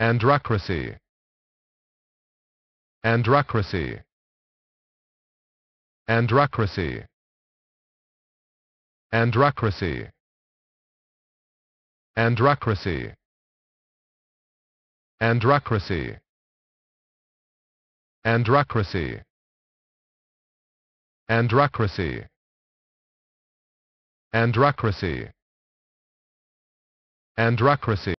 Androcracy. Androcracy. Androcracy. Androcracy. Androcracy. Androcracy. Androcracy. Androcracy. Androcracy. Androcracy.